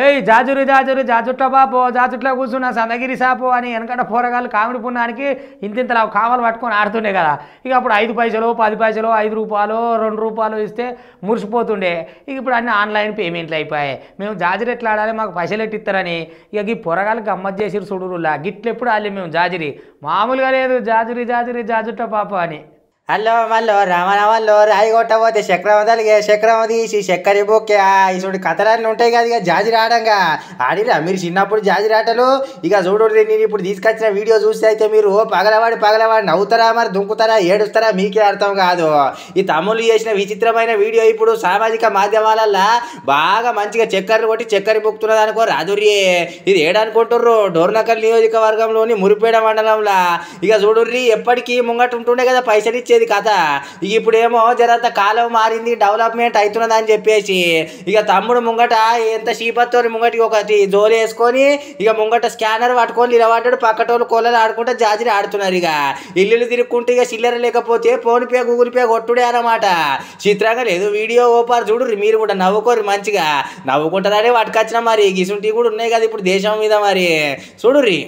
ఏయ్ జాజురు జాజురు జాజుట్ట బాపో జాజుట్లో కూర్చున్న సందగిరి సాపు అని వెనకట పోరగాళ్ళు కామెడి పుణ్యానికి ఇంతింతలా కావాలి పట్టుకొని ఆడుతుండే కదా ఇక అప్పుడు ఐదు పైసలు పది పైసలు ఐదు రూపాయలు రెండు రూపాయలు ఇస్తే మురిసిపోతుండే ఇక ఇప్పుడు అన్నీ ఆన్లైన్ పేమెంట్లు అయిపోయాయి మేము జాజిరి ఎట్లా ఆడాలి మాకు పైసలు ఎట్టిస్తారని ఇక ఈ పొరగాలు గమ్మత్ చేసిరు చూడురులా గిట్లెప్పుడు ఆడలేము మేము జాజిరి మామూలుగా లేదు జాజురి జాజురి జాజుట్ట పాప అని అల్లో మల్లో రామరామల్లో రాయి కొట్టబోతే చక్రం తలిగే చక్రం తీసి చక్కరి బొక్కే ఇసుడు కథలన్నీ ఉంటాయి కదా ఇక జాజి రాడంగా ఆడిరా మీరు చిన్నప్పుడు జాజి రాటలు ఇక చూడు నేను ఇప్పుడు తీసుకొచ్చిన వీడియో చూస్తే అయితే మీరు పగలవాడి పగలవాడి నవ్వుతారా మరి దుంకుతారా ఏడుస్తారా మీకే అర్థం కాదు ఈ తమ్ముళ్ళు చేసిన విచిత్రమైన వీడియో ఇప్పుడు సామాజిక మాధ్యమాలల్లో బాగా మంచిగా చక్కర్లు కొట్టి చక్కరి బొక్కుతున్నది అనుకో రాదుర్యే ఇది ఏడనుకుంటుర్రు డోర్నకల్ నియోజకవర్గంలోని మురిపేడ మండలంలో ఇక చూడుర్రి ఎప్పటికీ ముంగట్టు ఉంటుండే కదా పైసలు ఇచ్చి నడిచేది కథ ఇప్పుడేమో జరంత కాలం మారింది డెవలప్మెంట్ అవుతున్నదని చెప్పేసి ఇక తమ్ముడు ముంగట ఎంత చీపత్తో ముంగటికి ఒకటి జోలు వేసుకొని ఇక ముంగట స్కానర్ పట్టుకొని నిలబడ్డాడు పక్కటోళ్ళు కోళ్ళలు ఆడుకుంటే జాజిరి ఆడుతున్నారు ఇక ఇల్లులు తిరుక్కుంటే ఇక చిల్లర లేకపోతే ఫోన్పే గూగుల్ పే కొట్టుడే అనమాట చిత్రంగా లేదు వీడియో ఓపారు చూడు మీరు కూడా నవ్వుకోరు మంచిగా నవ్వుకుంటారని వచ్చిన మరి గిసుంటి కూడా ఉన్నాయి కదా ఇప్పుడు దేశం మీద మరి చూడుర్రీ